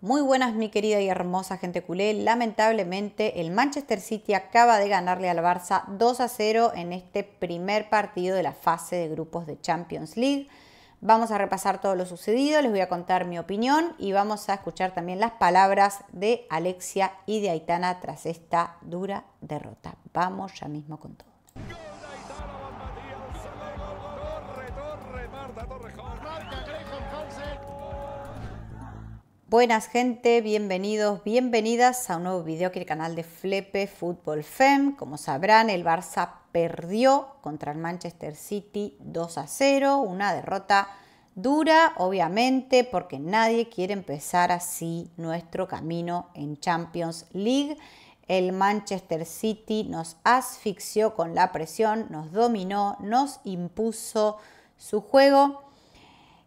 Muy buenas mi querida y hermosa gente culé. Lamentablemente el Manchester City acaba de ganarle al Barça 2 a 0 en este primer partido de la fase de grupos de Champions League. Vamos a repasar todo lo sucedido, les voy a contar mi opinión y vamos a escuchar también las palabras de Alexia y de Aitana tras esta dura derrota. Vamos ya mismo con todo. Buenas gente, bienvenidos, bienvenidas a un nuevo video aquí en el canal de Flepe Fútbol Fem. Como sabrán, el Barça perdió contra el Manchester City 2 a 0, una derrota dura, obviamente, porque nadie quiere empezar así nuestro camino en Champions League. El Manchester City nos asfixió con la presión, nos dominó, nos impuso su juego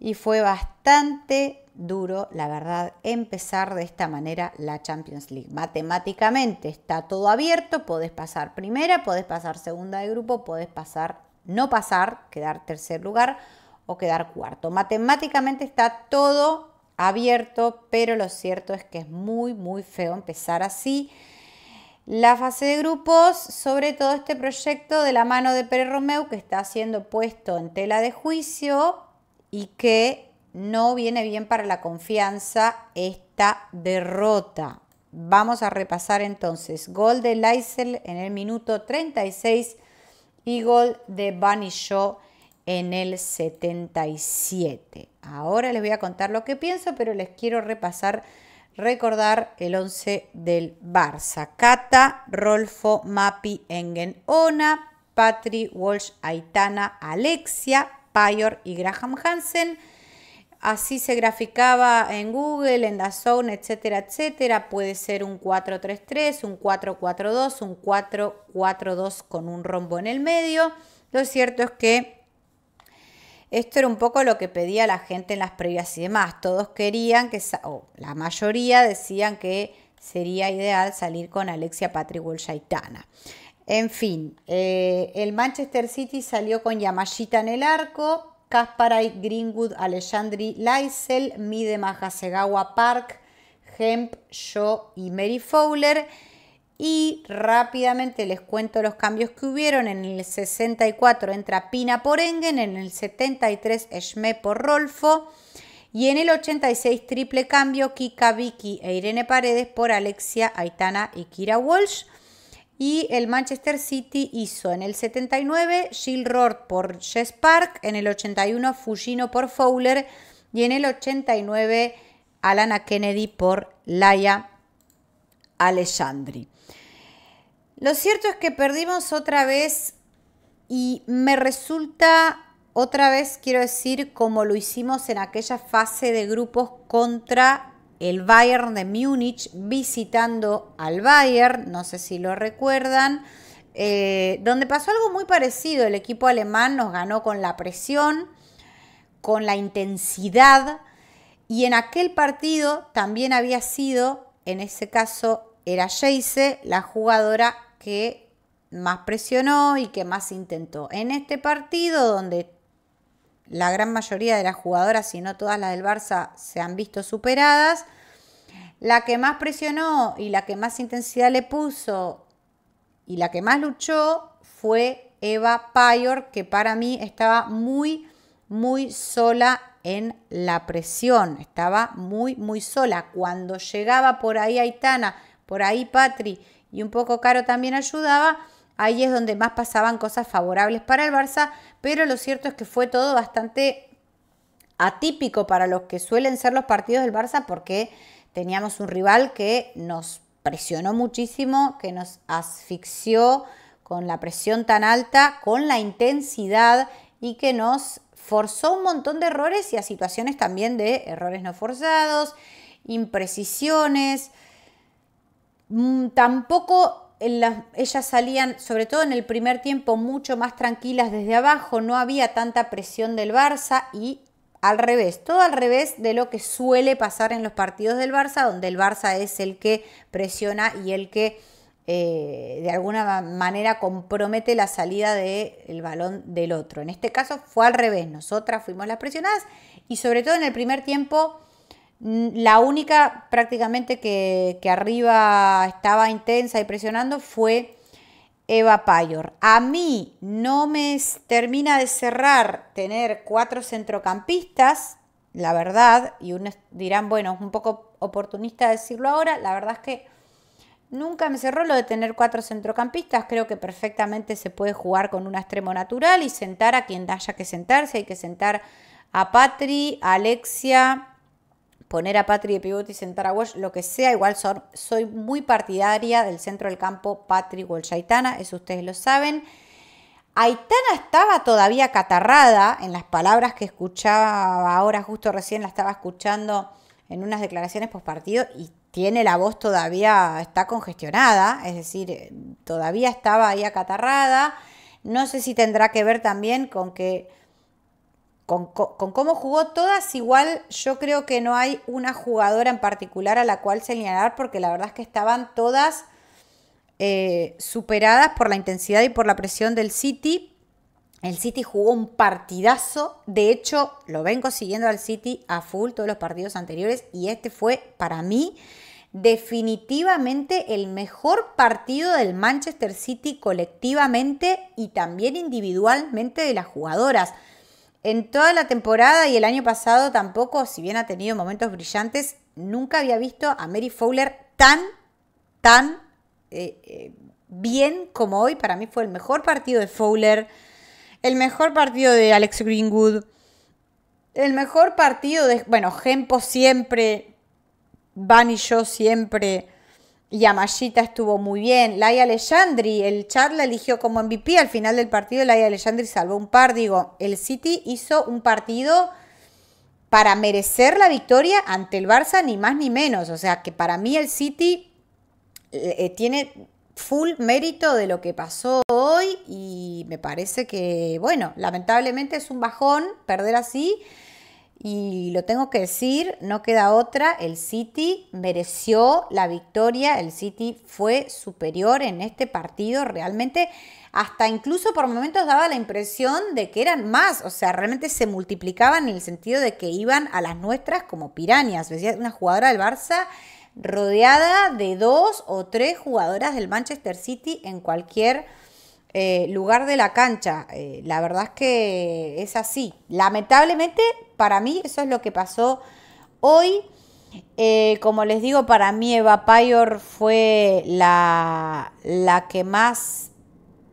y fue bastante duro, la verdad, empezar de esta manera la Champions League. Matemáticamente está todo abierto, puedes pasar primera, puedes pasar segunda de grupo, puedes pasar, no pasar, quedar tercer lugar o quedar cuarto. Matemáticamente está todo abierto, pero lo cierto es que es muy, muy feo empezar así. La fase de grupos, sobre todo este proyecto de la mano de Pérez Romeu, que está siendo puesto en tela de juicio y que no viene bien para la confianza esta derrota. Vamos a repasar entonces. Gol de Leisel en el minuto 36 y gol de Shaw en el 77. Ahora les voy a contar lo que pienso, pero les quiero repasar, recordar el 11 del Barça. Cata, Rolfo, Mapi, Engen, Ona, Patri, Walsh, Aitana, Alexia, Payor y Graham Hansen. Así se graficaba en Google, en Dazone, etcétera, etcétera. Puede ser un 433, un 442, un 442 con un rombo en el medio. Lo cierto es que esto era un poco lo que pedía la gente en las previas y demás. Todos querían que, o la mayoría decían que sería ideal salir con Alexia Patrick Shaitana. En fin, eh, el Manchester City salió con Yamashita en el arco, Kasparay, Greenwood, Alejandri, Laisel, Mide Hasegawa Park, Hemp, Yo y Mary Fowler. Y rápidamente les cuento los cambios que hubieron. En el 64 entra Pina por Engen, en el 73 Esme por Rolfo y en el 86 triple cambio Kika Vicky e Irene Paredes por Alexia, Aitana y Kira Walsh y el Manchester City hizo en el 79 Gil Roth por Jess Park, en el 81 Fujino por Fowler y en el 89 Alana Kennedy por Laia Alejandri. Lo cierto es que perdimos otra vez y me resulta otra vez, quiero decir, como lo hicimos en aquella fase de grupos contra el Bayern de Múnich visitando al Bayern, no sé si lo recuerdan, eh, donde pasó algo muy parecido, el equipo alemán nos ganó con la presión, con la intensidad, y en aquel partido también había sido, en ese caso era Jayce, la jugadora que más presionó y que más intentó. En este partido donde la gran mayoría de las jugadoras, si no todas las del Barça, se han visto superadas. La que más presionó y la que más intensidad le puso y la que más luchó fue Eva Payor, que para mí estaba muy, muy sola en la presión. Estaba muy, muy sola. Cuando llegaba por ahí Aitana, por ahí Patri y un poco Caro también ayudaba, Ahí es donde más pasaban cosas favorables para el Barça, pero lo cierto es que fue todo bastante atípico para los que suelen ser los partidos del Barça porque teníamos un rival que nos presionó muchísimo, que nos asfixió con la presión tan alta, con la intensidad y que nos forzó un montón de errores y a situaciones también de errores no forzados, imprecisiones. Mm, tampoco ellas salían, sobre todo en el primer tiempo, mucho más tranquilas desde abajo, no había tanta presión del Barça y al revés, todo al revés de lo que suele pasar en los partidos del Barça, donde el Barça es el que presiona y el que eh, de alguna manera compromete la salida del balón del otro. En este caso fue al revés, nosotras fuimos las presionadas y sobre todo en el primer tiempo la única prácticamente que, arriba estaba intensa y presionando fue Eva Payor. A mí no me termina de cerrar tener cuatro centrocampistas, la verdad, y dirán, bueno, es un poco oportunista decirlo ahora, la verdad es que nunca me cerró lo de tener cuatro centrocampistas, creo que perfectamente se puede jugar con un extremo natural y sentar a quien haya que sentarse, hay que sentar a Patri, a Alexia, poner a Patri de pivote y sentar a Walsh, lo que sea, igual soy muy partidaria del centro del campo Patri Walsh Aitana, eso ustedes lo saben. Aitana estaba todavía catarrada en las palabras que escuchaba ahora, justo recién la estaba escuchando en unas declaraciones post partido y tiene la voz todavía, está congestionada, es decir, todavía estaba ahí acatarrada. No sé si tendrá que ver también con que con, cómo jugó todas, igual yo creo que no hay una jugadora en particular a la cual señalar, porque la verdad es que estaban todas eh, superadas por la intensidad y por la presión del City. El City jugó un partidazo, de hecho lo vengo siguiendo al City a full todos los partidos anteriores y este fue para mí definitivamente el mejor partido del Manchester City colectivamente y también individualmente de las jugadoras en toda la temporada y el año pasado tampoco, si bien ha tenido momentos brillantes, nunca había visto a Mary Fowler tan, tan eh, eh, bien como hoy. Para mí fue el mejor partido de Fowler, el mejor partido de Alex Greenwood, el mejor partido de, bueno, Gempo siempre, Van y yo siempre. Yamashita estuvo muy bien. Laia Alejandri, el chat la eligió como MVP al final del partido. Laia Alejandri salvó un par. Digo, el City hizo un partido para merecer la victoria ante el Barça, ni más ni menos. O sea, que para mí el City eh, eh, tiene full mérito de lo que pasó hoy y me parece que, bueno, lamentablemente es un bajón perder así y lo tengo que decir, no queda otra, el City mereció la victoria, el City fue superior en este partido, realmente hasta incluso por momentos daba la impresión de que eran más, o sea, realmente se multiplicaban en el sentido de que iban a las nuestras como pirañas, decía una jugadora del Barça rodeada de dos o tres jugadoras del Manchester City en cualquier eh, lugar de la cancha. Eh, la verdad es que es así. Lamentablemente, para mí, eso es lo que pasó hoy. Eh, como les digo, para mí Eva Payor fue la, que más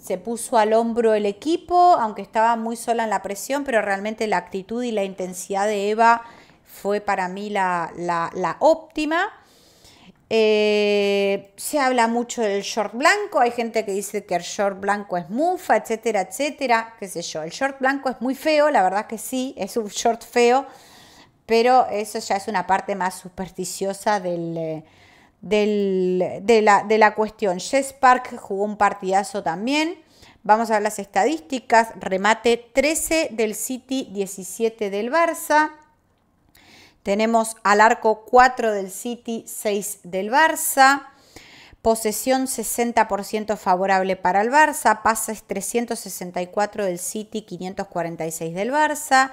se puso al hombro el equipo, aunque estaba muy sola en la presión, pero realmente la actitud y la intensidad de Eva fue para mí la óptima. Eh, se habla mucho del short blanco, hay gente que dice que el short blanco es mufa, etcétera, etcétera, qué sé yo. El short blanco es muy feo, la verdad que sí, es un short feo, pero eso ya es una parte más supersticiosa del, eh, de, la, de, la, cuestión. Jess Park jugó un partidazo también. Vamos a ver las estadísticas. Remate 13 del City, 17 del Barça. Tenemos al arco 4 del City, 6 del Barça. Posesión 60% favorable para el Barça. Pases 364 del City, 546 del Barça.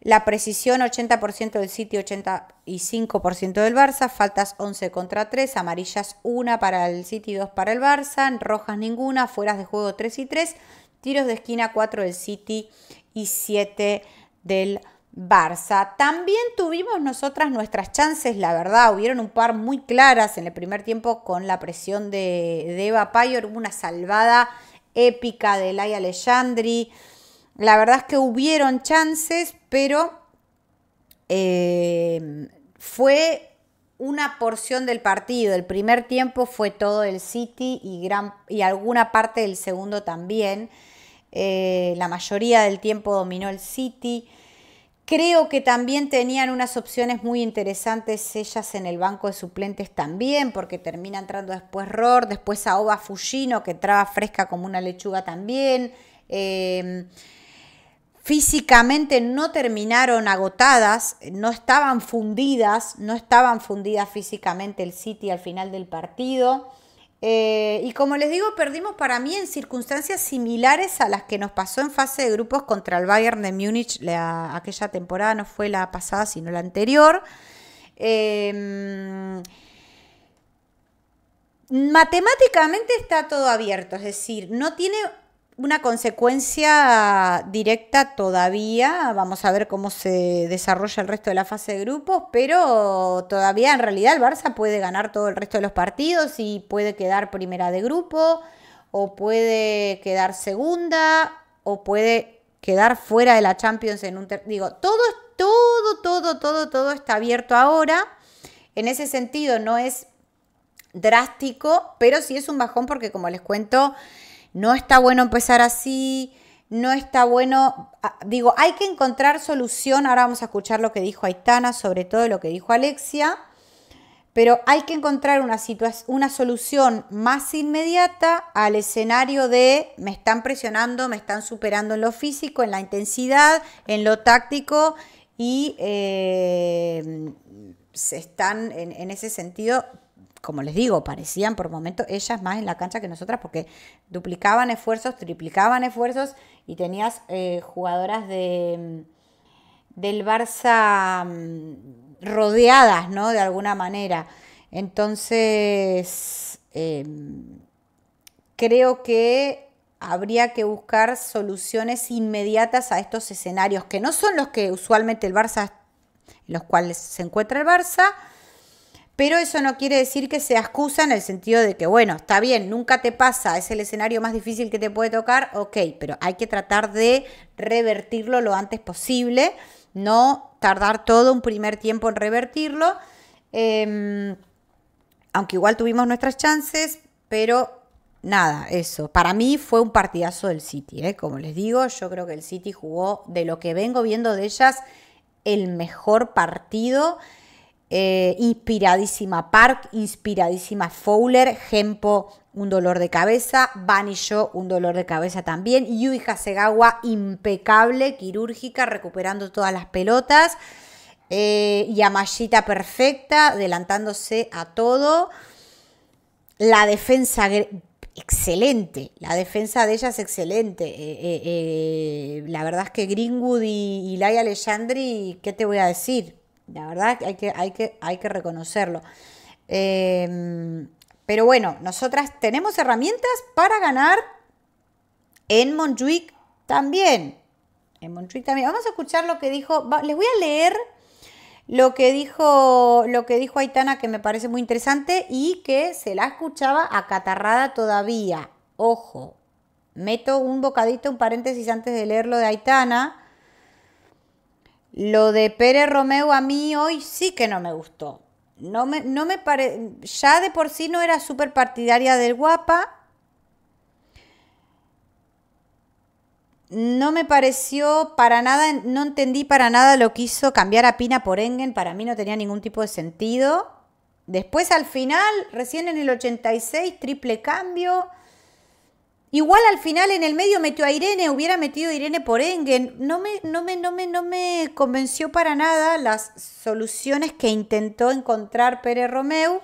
La precisión 80% del City, 85% del Barça. Faltas 11 contra 3. Amarillas 1 para el City, 2 para el Barça. Rojas ninguna. Fueras de juego 3 y 3. Tiros de esquina 4 del City y 7 del Barça Barça. También tuvimos nosotras nuestras chances, la verdad, hubieron un par muy claras en el primer tiempo con la presión de, Eva Payor, hubo una salvada épica de Laia Alejandri. La verdad es que hubieron chances, pero eh, fue una porción del partido. El primer tiempo fue todo el City y, y alguna parte del segundo también. Eh, la mayoría del tiempo dominó el City. Creo que también tenían unas opciones muy interesantes ellas en el banco de suplentes también, porque termina entrando después Ror, después Aoba Fujino, que entraba fresca como una lechuga también. Em, físicamente no terminaron agotadas, no estaban fundidas, no estaban fundidas físicamente el City al final del partido. Eh, y como les digo, perdimos para mí en circunstancias similares a las que nos pasó en fase de grupos contra el Bayern de Múnich aquella temporada, no fue la pasada, sino la anterior. Em, matemáticamente está todo abierto, es decir, no tiene una consecuencia directa todavía. Vamos a ver cómo se desarrolla el resto de la fase de grupos, pero todavía en realidad el Barça puede ganar todo el resto de los partidos y puede quedar primera de grupo, o puede quedar segunda, o puede quedar fuera de la Champions en un... Digo, todo, todo, todo, todo, todo está abierto ahora. En ese sentido no es drástico, pero sí es un bajón porque como les cuento no está bueno empezar así, no está bueno, ah, digo, hay que encontrar solución, ahora vamos a escuchar lo que dijo Aitana, sobre todo lo que dijo Alexia, pero hay que encontrar una, una solución más inmediata al escenario de me están presionando, me están superando en lo físico, en la intensidad, en lo táctico y eh, se están en ese sentido como les digo, parecían por momentos ellas más en la cancha que nosotras porque duplicaban esfuerzos, triplicaban esfuerzos y tenías eh, jugadoras de, mm, del Barça mm, rodeadas, ¿no? De alguna manera. Entonces, em, creo que habría que buscar soluciones inmediatas a estos escenarios que no son los que usualmente el Barça, los cuales se encuentra el Barça, pero eso no quiere decir que sea excusa en el sentido de que, bueno, está bien, nunca te pasa, es el escenario más difícil que te puede tocar, ok, pero hay que tratar de revertirlo lo antes posible, no tardar todo un primer tiempo en revertirlo, em, aunque igual tuvimos nuestras chances, pero nada, eso. Para mí fue un partidazo del City, ¿eh? como les digo, yo creo que el City jugó de lo que vengo viendo de ellas el mejor partido. Eh, inspiradísima Park, inspiradísima Fowler, Gempo, un dolor de cabeza, yo un dolor de cabeza también, Yui Hasegawa, impecable, quirúrgica, recuperando todas las pelotas, eh, Yamashita perfecta, adelantándose a todo, la defensa excelente, la defensa de ella es excelente. Eh, la verdad es que Greenwood y, Laia Alexandri, ¿qué te voy a decir? La verdad hay que, hay que, hay que reconocerlo. Em, pero bueno, nosotras tenemos herramientas para ganar en Montjuic también. En Montjuic también. Vamos a escuchar lo que dijo. Les voy a leer lo que dijo, lo que dijo Aitana, que me parece muy interesante, y que se la escuchaba acatarrada todavía. Ojo, meto un bocadito, un paréntesis antes de leerlo de Aitana lo de Pérez Romeo a mí hoy sí que no me gustó. No me, no Ya de por sí no era súper partidaria del guapa. No me pareció para nada, no entendí para nada lo que hizo cambiar a Pina por Engen. Para mí no tenía ningún tipo de sentido. Después al final, recién en el 86, triple cambio. Igual al final en el medio metió a Irene, hubiera metido a Irene por Engen. No me, no me, no me, me convenció para nada las soluciones que intentó encontrar Pérez Romeu.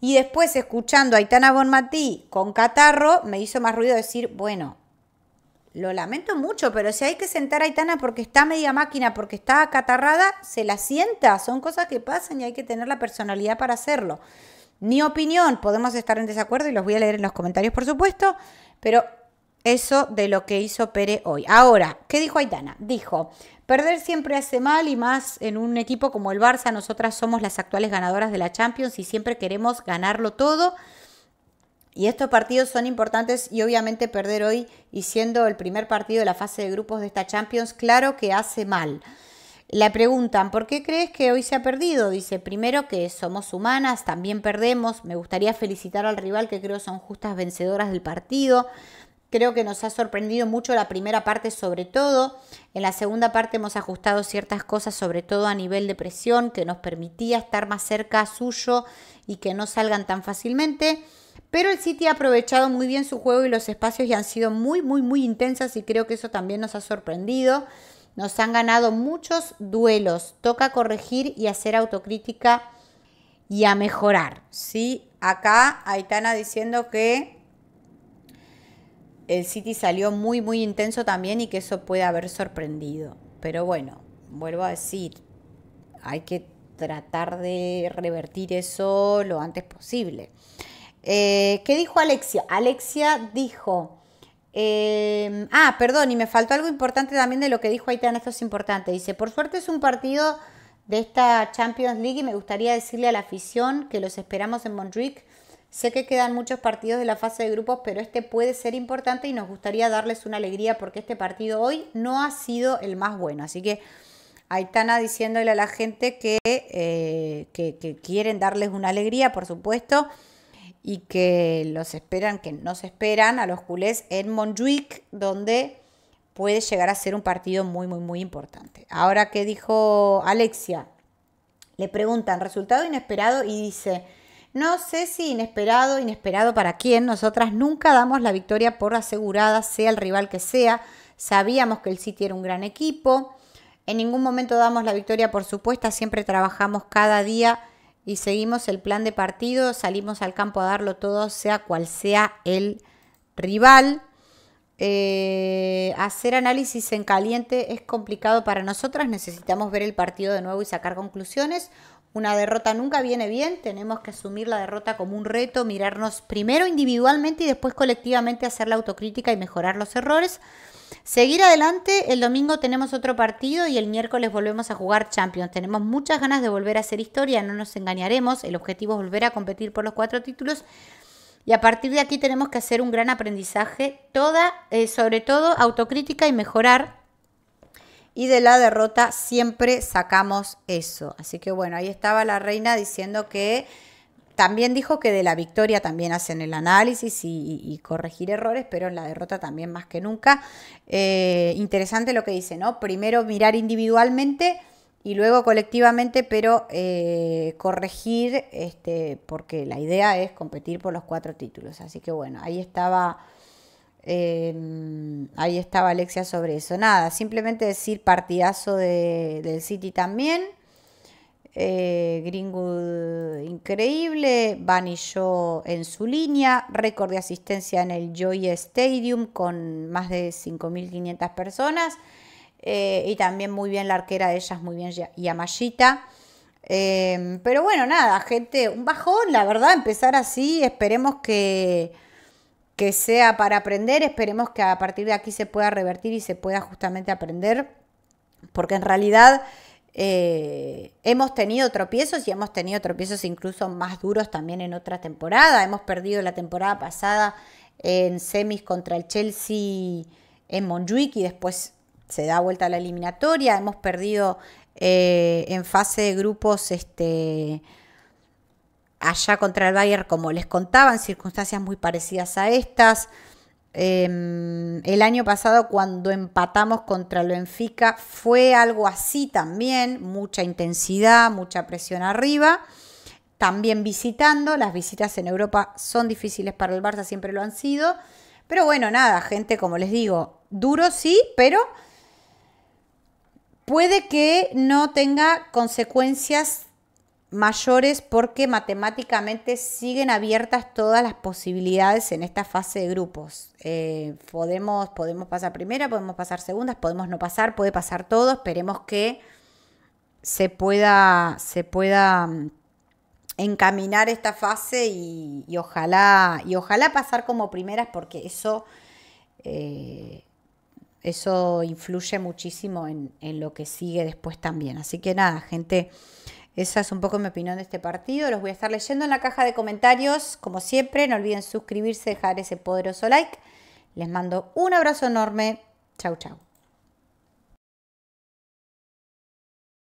Y después, escuchando a Aitana Bonmatí con Catarro, me hizo más ruido decir, bueno, lo lamento mucho, pero si hay que sentar a Aitana porque está media máquina, porque está acatarrada, se la sienta. Son cosas que pasan y hay que tener la personalidad para hacerlo mi opinión, podemos estar en desacuerdo y los voy a leer en los comentarios, por supuesto, pero eso de lo que hizo Pere hoy. Ahora, ¿qué dijo Aitana? Dijo, perder siempre hace mal y más en un equipo como el Barça, nosotras somos las actuales ganadoras de la Champions y siempre queremos ganarlo todo. Y estos partidos son importantes y obviamente perder hoy y siendo el primer partido de la fase de grupos de esta Champions, claro que hace mal. Le preguntan, ¿por qué crees que hoy se ha perdido? Dice, primero que somos humanas, también perdemos, me gustaría felicitar al rival que creo son justas vencedoras del partido. Creo que nos ha sorprendido mucho la primera parte sobre todo. En la segunda parte hemos ajustado ciertas cosas, sobre todo a nivel de presión, que nos permitía estar más cerca suyo y que no salgan tan fácilmente. Pero el City ha aprovechado muy bien su juego y los espacios y han sido muy, muy, muy intensas y creo que eso también nos ha sorprendido. Nos han ganado muchos duelos. Toca corregir y hacer autocrítica y a mejorar. ¿sí? Acá Aitana diciendo que el City salió muy, muy intenso también y que eso puede haber sorprendido. Pero bueno, vuelvo a decir, hay que tratar de revertir eso lo antes posible. Eh, ¿Qué dijo Alexia? Alexia dijo, Em, ah, perdón, y me faltó algo importante también de lo que dijo Aitana, esto es importante. Dice, por suerte es un partido de esta Champions League y me gustaría decirle a la afición que los esperamos en Montjuic. Sé que quedan muchos partidos de la fase de grupos, pero este puede ser importante y nos gustaría darles una alegría porque este partido hoy no ha sido el más bueno. Así que Aitana diciéndole a la gente que eh, quieren darles una alegría, por supuesto y que los esperan, que nos esperan a los culés en Montjuic, donde puede llegar a ser un partido muy, muy, muy importante. Ahora ¿qué dijo Alexia, le preguntan, resultado inesperado, y dice, no sé si inesperado, inesperado para quién, nosotras nunca damos la victoria por asegurada, sea el rival que sea, sabíamos que el City era un gran equipo, en ningún momento damos la victoria por supuesta, siempre trabajamos cada día y seguimos el plan de partido, salimos al campo a darlo todo, sea cual sea el rival. Eh, hacer análisis en caliente es complicado para nosotras, necesitamos ver el partido de nuevo y sacar conclusiones una derrota nunca viene bien, tenemos que asumir la derrota como un reto, mirarnos primero individualmente y después colectivamente hacer la autocrítica y mejorar los errores. Seguir adelante, el domingo tenemos otro partido y el miércoles volvemos a jugar Champions. Tenemos muchas ganas de volver a hacer historia, no nos engañaremos, el objetivo es volver a competir por los cuatro títulos y a partir de aquí tenemos que hacer un gran aprendizaje, toda, eh, sobre todo autocrítica y mejorar y de la derrota siempre sacamos eso. Así que bueno, ahí estaba la reina diciendo que también dijo que de la victoria también hacen el análisis y, corregir errores, pero en la derrota también más que nunca. Eh, interesante lo que dice, ¿no? Primero mirar individualmente y luego colectivamente, pero eh, corregir, este, porque la idea es competir por los cuatro títulos. Así que bueno, ahí estaba ahí estaba Alexia sobre eso. Nada, simplemente decir partidazo del City también. Eh, increíble, Van increíble, yo en su línea, récord de asistencia en el Joy Stadium con más de 5.500 personas eh, y también muy bien la arquera de ellas, muy bien Yamashita. Eh, pero bueno, nada, gente, un bajón, la verdad, empezar así, esperemos que que sea para aprender. Esperemos que a partir de aquí se pueda revertir y se pueda justamente aprender, porque en realidad eh, hemos tenido tropiezos y hemos tenido tropiezos incluso más duros también en otra temporada. Hemos perdido la temporada pasada en semis contra el Chelsea en Montjuic y después se da vuelta a la eliminatoria. Hemos perdido eh, en fase de grupos este, allá contra el Bayern, como les contaban circunstancias muy parecidas a estas. Em, el año pasado cuando empatamos contra el Benfica fue algo así también, mucha intensidad, mucha presión arriba. También visitando, las visitas en Europa son difíciles para el Barça, siempre lo han sido. Pero bueno, nada, gente, como les digo, duro sí, pero puede que no tenga consecuencias mayores porque matemáticamente siguen abiertas todas las posibilidades en esta fase de grupos. Eh, podemos, podemos pasar primera, podemos pasar segundas, podemos no pasar, puede pasar todo. Esperemos que se pueda, se pueda mm, encaminar esta fase y, ojalá, y ojalá pasar como primeras porque eso, eh, eso influye muchísimo en, en lo que sigue después también. Así que nada, gente. Esa es un poco mi opinión de este partido. Los voy a estar leyendo en la caja de comentarios. Como siempre, no olviden suscribirse, dejar ese poderoso like. Les mando un abrazo enorme. Chau, chau.